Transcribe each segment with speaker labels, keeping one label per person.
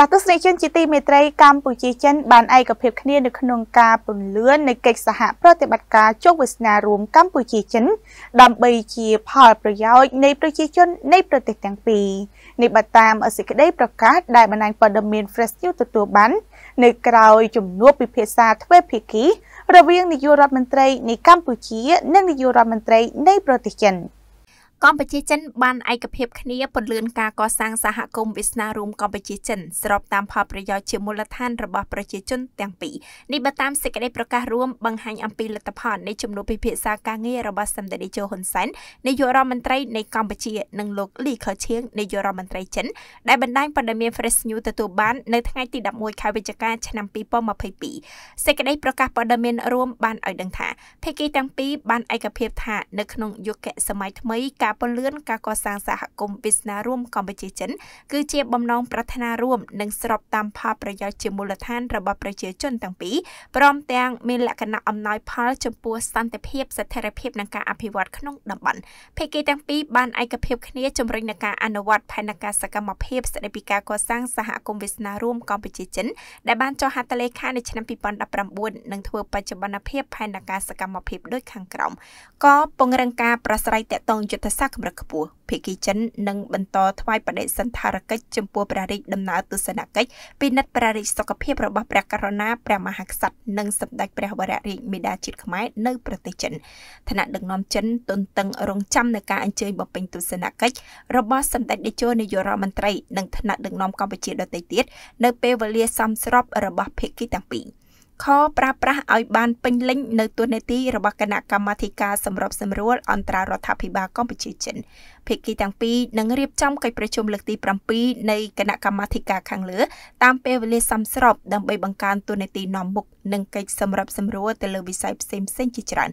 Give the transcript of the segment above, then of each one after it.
Speaker 1: ចាស់ទស្សនិកជនជាទីមេត្រីកម្ពុជាចិន បានឯកភាពគ្នានៅក្នុងការពន្លឿននៃកិច្ចសហប្រតិបត្តិការជោគវាសនារួមកម្ពុជាចិនដើម្បីជាផលប្រយោជន៍នៃប្រជាជននៃប្រទេសទាំងពីរនេះបើតាមសេចក្តីប្រកាសដែលបណ្ដាញព័ត៌មាន Fresh News ទទួលបាននៅក្រៅជំនួបពិភាក្សាទ្វេភាគី រវាងនាយករដ្ឋមន្ត្រីនៃកម្ពុជា និងនាយករដ្ឋមន្ត្រី នៃប្រទេសចិន។កម្ពុជាចិនបានឯកភាពគ្នាពន្លឿនការកសាងសហគមន៍វាសនារួមកម្ពុជាចិនស្របតាមផលប្រយោជន៍ជាមូលដ្ឋានរបស់ប្រជាជនទាំងពីរនេះបើតាមសេចក្តីប្រកាសរួមបង្ហាញអំពីលទ្ធផលនៃជំនួបពិភាក្សាការងាររបស់សម្តេចតេជោហ៊ុនសែននាយករដ្ឋមន្ត្រីនៃកម្ពុជានិងលោកលីខឺឈៀងនាយករដ្ឋមន្ត្រីចិនដែលបណ្ដាញព័ត៌មាន Fresh News ទទួលបាននៅថ្ងៃទី11ខែវិច្ឆិកាឆ្នាំ2022សេចក្តីប្រកាសព័ត៌មានរួមបានឲ្យដឹងថាភាគីទាំងពីរបានឯកភាពថានៅក្នុងយុគសម័យថ្មីការការពន្លឿនការកសាងសហគមន៍វាសនារួមកម្ពុជាចិនគឺជាបំណងប្រាថ្នារួមនិងស្របតាមផលប្រយោជន៍ជាមូលដ្ឋានរបស់ប្រជាជនទាំងពីរព្រមទាំងមានលក្ខណៈអំណោយផលចំពោះសន្តិភាពស្ថិរភាពនិងការអភិវឌ្ឍក្នុងតំបន់ភាគីទាំងពីរបានឯកភាពគ្នាជំរុញនឹងការអនុវត្តផែនការសកម្មភាពស្តីពីការកសាងសហគមន៍វាសនារួមកម្ពុជាចិនដែលបានចុះហត្ថលេខានៅឆ្នាំ2019និងធ្វើបច្ចុប្បន្នភាពផែនការសកម្មភាពដូចខាងក្រោមក៏ពង្រឹងការប្រស្រ័យតាក់ទងយុទ្ធសាកម្រិតខ្ពស់ភេកីចិននឹងបន្តថ្វាយបដិសន្ធារកិច្ចចំពោះព្រះរាជដំណើរទស្សនកិច្ចពិនិត្យព្រះរាជសុខភាពរបស់ព្រះករុណាព្រះមហាក្សត្រនិងសម្ដេចព្រះវររាជមេដាជាតិខ្មែរនៅប្រទេសចិនឋានៈដឹកនាំចិនទន្ទឹងរង់ចាំនៃការអញ្ជើញបំពេញទស្សនកិច្ចរបស់សម្ដេចតេជោនាយករដ្ឋមន្ត្រីនិងឋានៈដឹកនាំកម្ពុជាដទៃទៀតនៅពេលវេលាសមស្របរបស់ភេកីទាំងពីរ។ខប្រើប្រាស់ឲ្យបានពេញលេញនៅទូនេតិរបស់គណៈកម្មាធិការសម្របសម្រួលអន្តររដ្ឋាភិបាលកម្ពុជាចិនភាគីទាំងពីរនឹងរៀបចំកិច្ចប្រជុំលើកទី7នៃគណៈកម្មាធិការខាងលើតាមពេលវេលាសមស្របដើម្បីបង្កើនទូនេតិនាំមុខនិងកិច្ចសម្របសម្រួលទៅលើវិស័យផ្សេងៗជាច្រើន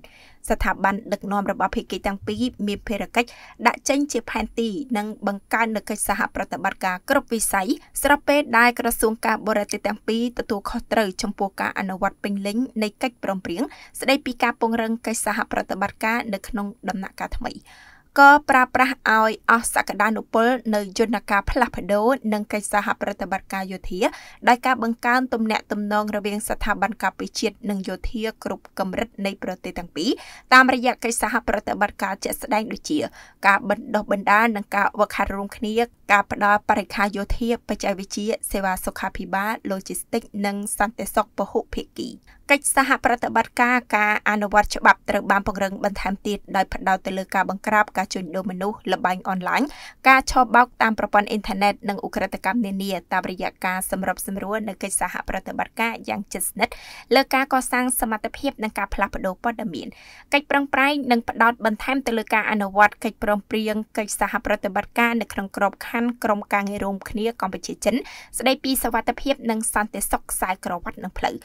Speaker 1: ស្ថាប័នដឹកនាំរបស់ភាគីទាំងពីរមានភារកិច្ចដាក់ចេញជាផែនទីនិងបង្កើននូវកិច្ចសហប្រតិបត្តិការគ្រប់វិស័យស្របពេលដែលក្រសួងការបរទេសទាំងពីរទទួលខុសត្រូវចំពោះការអនុវត្តពេញលេញនៃកិច្ចព្រមព្រៀងស្តីពីការពង្រឹងកិច្ចសហប្រតិបត្តិការនៅក្នុងដំណាក់កាលថ្មី។ក៏ប្រើប្រាស់ឲ្យ អស់សក្តានុពលនៅយន្តការផ្លាស់ប្ដូរនិងកិច្ចសហ ប្រតិបត្តិការយោធាដោយការបង្កើនទំនាក់ទំនងរវាងស្ថាប័នការពារជាតិនិងយោធា គ្រប់កម្រិតនៃប្រទេសទាំងពីរតាមរយៈកិច្ចសហ ប្រតិបត្តិការជាក់ស្ដែងដូចជា ការបណ្ដុះបណ្ដាលនិងការវឹកហាត់រួមគ្នាការផ្តល់បរិការយោធាបច្ចេកវិទ្យាសេវាសុខាភិបាល logistics និងសន្តិសុខពហុភាគីកិច្ចសហប្រតិបត្តិការការអនុវត្តច្បាប់ត្រូវបានពង្រឹងបន្ថែមទៀតដោយផ្តោតទៅលើការបង្ក្រាបការជួញដូរមនុស្សលបែងអនឡាញការឆបោកតាមប្រព័ន្ធអ៊ីនធឺណិតនិងអ ுக ្រិតកម្មនានាតាមរយៈការសម្របសម្រួលនៅកិច្ចសហប្រតិបត្តិការយ៉ាងជិតស្និទ្ធលើការកសាងសមត្ថភាពនិងការផ្លាស់ប្តូរព័ត៌មានកិច្ចប្រឹងប្រែងនិងផ្តោតបន្ថែមទៅលើការអនុវត្តកិច្ចព្រមព្រៀងកិច្ចសហប្រតិបត្តិការនៅក្នុងក្របខ័ណ្ឌខាន់ក្រុមការងាររួមគ្នាកម្ពុជាចិន ស្ដីពីសវត្ថិភាពនិងសន្តិសុខខ្សែក្រវ៉ាត់និងផ្លូវ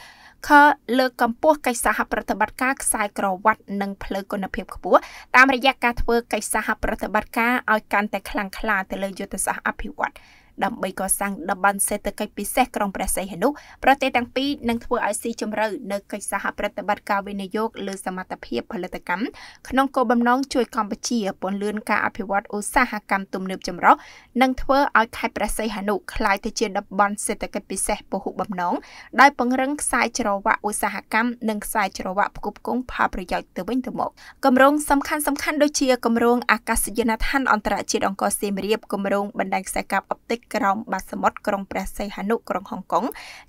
Speaker 1: ខលើកកម្ពស់កិច្ចសហ ប្រតិបត្តិការខ្សែក្រវ៉ាត់និងផ្លូវគុណភាពខ្ពស់តាមរយៈការធ្វើកិច្ចសហ ប្រតិបត្តិការឲ្យកាន់តែខ្លាំងក្លាទៅលើយុទ្ធសាស្ត្រអភិវឌ្ឍន៍ដើម្បីកសាងតំបន់សេដ្ឋកិច្ចពិសេសក្រុងព្រះសីហនុប្រទេសទាំងពីរនឹងធ្វើឲ្យស៊ីជម្រៅនៅកិច្ចសហប្រតិបត្តិការវិនិយោគលើសមត្ថភាពផលិតកម្មក្នុងគោលបំណងជួយកម្ពុជាពន្លឿនការអភិវឌ្ឍឧស្សាហកម្មទំនើបចម្រុះនិងធ្វើឲ្យខេត្តព្រះសីហនុក្លាយទៅជាតំបន់សេដ្ឋកិច្ចពិសេសពហុបំណងដោយពង្រឹងខ្សែច្រវាក់ឧស្សាហកម្មនិងខ្សែច្រវាក់ផ្គប់ផ្គង់ផលប្រយោជន៍ទៅវិញទៅមកគម្រោងសំខាន់ៗដូចជាគម្រោងអាកាសយានដ្ឋានអន្តរជាតិអង្គរសៀមរាបគម្រោងបណ្ដាញខ្សែកាបអុបទិកក្រោមបាតសមុទ្រក្រុងព្រះសីហនុក្រុងហុងកុង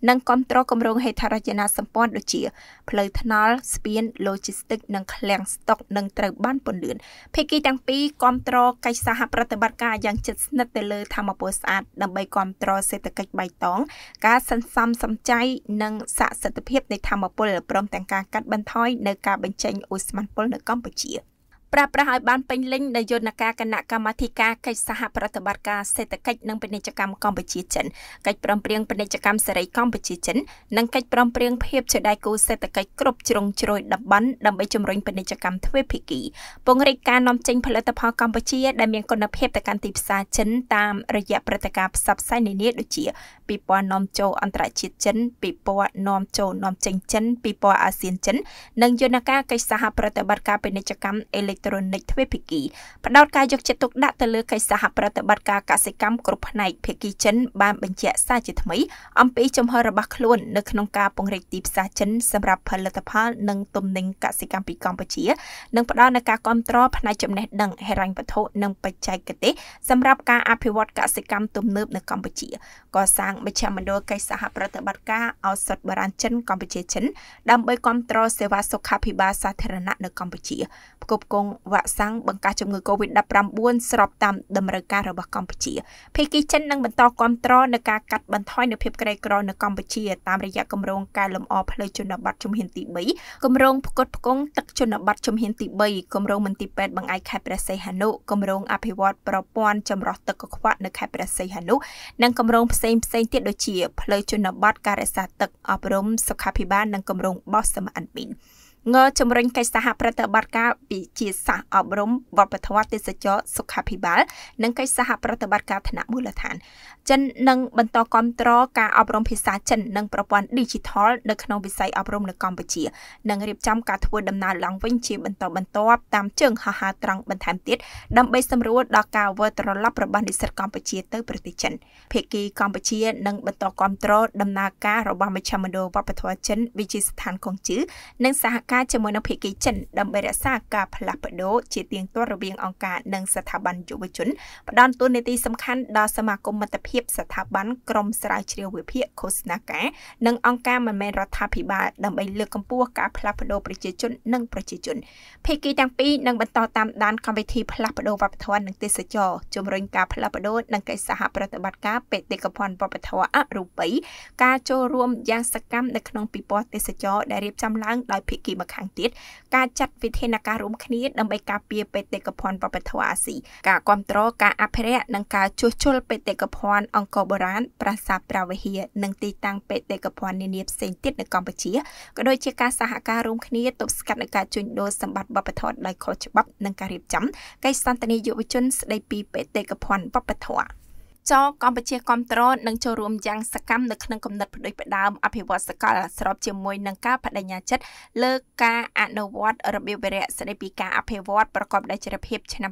Speaker 1: និងគ្រប់គ្រងគម្រោងហេដ្ឋារចនាសម្ព័ន្ធដូចជាផ្លូវថ្នល់ស្ពាន logistics និងឃ្លាំងស្តុកនឹងត្រូវបានពន្លឿនភាគីទាំងពីរគ្រប់គ្រងកិច្ចសហប្រតិបត្តិការយ៉ាងជិតស្និទ្ធទៅលើធម្មពលស្អាត ដើម្បីគ្រប់គ្រងសេដ្ឋកិច្ចបៃតងការសន្សំសំចៃនិងស័ក្តិសិទ្ធិភាពនៃធម្មពលព្រមទាំងការកាត់បន្ថយនៅការបញ្ចេញឧស្ម័នពុលនៅកម្ពុជា។ប្រើប្រាស់ឲ្យបានពេញលេញដោយយន្តការគណៈកម្មាធិការកិច្ចសហប្រតិបត្តិការសេដ្ឋកិច្ចនិងពាណិជ្ជកម្មកម្ពុជាចិនកិច្ចព្រមព្រៀងពាណិជ្ជកម្មសេរីកម្ពុជាចិននិងកិច្ចព្រមព្រៀងភាពជាដៃគូសេដ្ឋកិច្ចគ្រប់ជ្រុងជ្រោយតំបន់ដើម្បីជំរុញពាណិជ្ជកម្មទ្វេភាគីពង្រីកការនាំចេញផលិតផលកម្ពុជាដែលមានគុណភាពទៅកាន់ទីផ្សារចិនតាមរយៈព្រឹត្តិការណ៍ផ្សព្វផ្សាយនានាដូចជាពិព័រណ៍នាំចូលអន្តរជាតិចិនពិព័រណ៍នាំចូលនាំចេញចិនពិព័រណ៍អាស៊ានចិននិងយន្តការកិច្ចសហប្រតិបត្តិការពាណិជ្ជកម្មអេឡិចត្រូនិកទ្វេភាគីផ្ដោតការយកចិត្តទុកដាក់ទៅលើកិច្ចសហប្រតិបត្តិការកសិកម្មគ្រប់ផ្នែកភាគីចិនបានបញ្ជាក់សារជាថ្មីអំពីជំហររបស់ខ្លួននៅក្នុងការពង្រីកទីផ្សារចិនសម្រាប់ផលិតផលនិងទំនិញកសិកម្មពីកម្ពុជា និងផ្ដល់នូវការគ្រប់គ្រងផ្នែកចំណេះដឹងហិរញ្ញវត្ថុនិងបច្ចេកទេសសម្រាប់ការអភិវឌ្ឍកសិកម្មទំនើបនៅកម្ពុជាកសាងមជ្ឈមណ្ឌលកិច្ចសហប្រតិបត្តិការឱសថបុរាណចិនកម្ពុជាចិនដើម្បីគ្រប់គ្រងសេវាសុខាភិបាលសាធារណៈនៅកម្ពុជាផ្គប់ផ្គង់វ៉ាក់សាំងបង្ការជំងឺ Covid-19 ស្របតាមតម្រូវការរបស់កម្ពុជាភីគីចិននឹងបន្តគ្រប់គ្រងនៅការកាត់បន្ថយនៅភាពក្រីក្រនៅកម្ពុជាតាមរយៈគម្រោងកែលម្អផ្លូវជនបទជំហានទី3គម្រោងផ្គត់ផ្គង់ទឹកជនបទជំហានទី3គម្រោងមន្ទីរពេទ្យបង្អែកខេត្តព្រះសីហនុគម្រោងអភិវឌ្ឍប្រព័ន្ធចម្រោះទឹកកខ្វក់នៅខេត្តព្រះសីហនុនិងគម្រោងផ្សេងផ្សេងទៀតដូចជាផ្លូវជនបទការរក្សាទឹកអប់រំសុខាភិបាលនិងគម្រោងបោះសម្អាតមីន។ងជំរុញកិច្ចសហ ប្រតិបត្តិការវិជាសាស្ត្រអប់រំវប្បធម៌ទេសចរសុខាភិបាលនិងកិច្ចសហប្រតិបត្តិការថ្នាក់មូលដ្ឋានចិននឹងបន្តគ្រប់គ្រងការអប់រំភាសាចិននិងប្រព័ន្ធ Digital នៅក្នុងវិស័យអប់រំនៅកម្ពុជានិងរៀបចំការធ្វើដំណើរឡើងវិញជា បន្តបន្ទាប់តាមជើងហោះហើរត្រង់បន្ថែមទៀតដើម្បីសម្រួលដល់ការវិលត្រឡប់របស់និស្សិតកម្ពុជាទៅប្រទេសចិនភាគីកម្ពុជានឹងបន្តគ្រប់គ្រងដំណើរការរបស់មជ្ឈមណ្ឌលវប្បធម៌ចិនវិជាស្ថានកងជឺនិងសហការជាមួយនឹងភាគីចិនដើម្បីរក្សាការផ្លាស់ប្ដូរជាទៀងទាត់រវាងអង្គការនិងស្ថាប័នយុវជនផ្ដល់តួនាទីសំខាន់ដល់សមាគមមិត្តភាព ស្ថាប័នក្រមស្រាវជ្រាវវិភាគឃោសនាការនិងអង្គការមិនមែនរដ្ឋាភិបាលដើម្បីលើកកម្ពស់ការផ្លាស់ប្ដូរប្រជាជននិងប្រជាជនភាគីទាំងពីរនឹងបន្តតាមដានកម្មវិធីផ្លាស់ប្ដូរវប្បធម៌និងទេសចរជំរុញការផ្លាស់ប្ដូរនិងកិច្ចសហប្រតិបត្តិការបេតិកភណ្ឌវប្បធម៌អរូបីការចូលរួមយ៉ាង សកម្មនៅក្នុងពិព័រណ៍ទេសចរដែលរៀបចំឡើង ដោយភាគីមួយខាងទៀតការចាត់វិធានការរួមគ្នាដើម្បីការពារបេតិកភណ្ឌវប្បធម៌អាស៊ីការគ្រប់គ្រងការអភិរក្សនិងការជួសជុលបេតិកភណ្ឌអង្គរបុរាណប្រាសាទព្រះវិហារនិងទីតាំងបេតិកភណ្ឌនានាផ្សេងទៀតនៅកម្ពុជាក៏ដូចជាការសហការរួមគ្នាទប់ស្កាត់នឹងការជួញដូរសម្បត្តិវប្បធម៌ដោយខុសច្បាប់និងការរៀបចំកិច្ចសន្ទនាយុវជនស្ដីពីបេតិកភណ្ឌវប្បធម៌ចរកម្ពុជាគ្រប់គ្រងនិងចូលរួមយ៉ាងសកម្មនៅក្នុងគំនិតផ្ដួចផ្ដើមអភិវឌ្ឍសកល ស្រប ជាមួយនឹងការបដិញ្ញាចិត្តលើការអនុវត្តរបៀបវិរៈស្ដីពីការអភិវឌ្ឍប្រកបដោយចីរភាពឆ្នាំ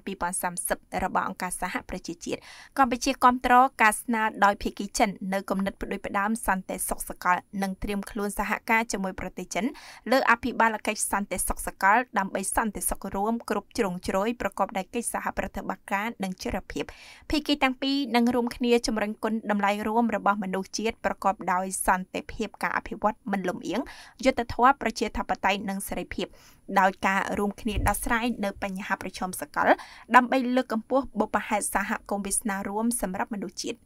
Speaker 1: 2030របស់អង្គការសហប្រជាជាតិកម្ពុជាគ្រប់គ្រងការស្នើដោយភាគីចិននៅគំនិតផ្ដួចផ្ដើមសន្តិសុខសកល និងត្រៀមខ្លួនសហការជាមួយប្រទេសចិនលើអភិបាលកិច្ចសន្តិសុខសកលដើម្បីសន្តិសុខរួមគ្រប់ជ្រុងជ្រោយប្រកបដោយកិច្ចសហប្រតិបត្តិការ និងចីរភាពភាគីទាំងពីរនឹងរួមរួមគ្នាជំរុញគុណតម្លៃរួមរបស់មនុស្សជាតិប្រកបដោយសន្តិភាពការអភិវឌ្ឍមិនលំអៀងយុត្តិធម៌ប្រជាធិបតេយ្យនិងសេរីភាពដោយការរួមគ្នាដោះស្រាយនៅបញ្ហាប្រឈមសកលដើម្បីលើកកម្ពស់បុព្វហេតុសហគមន៍វាសនារួមសម្រាប់មនុស្សជាតិ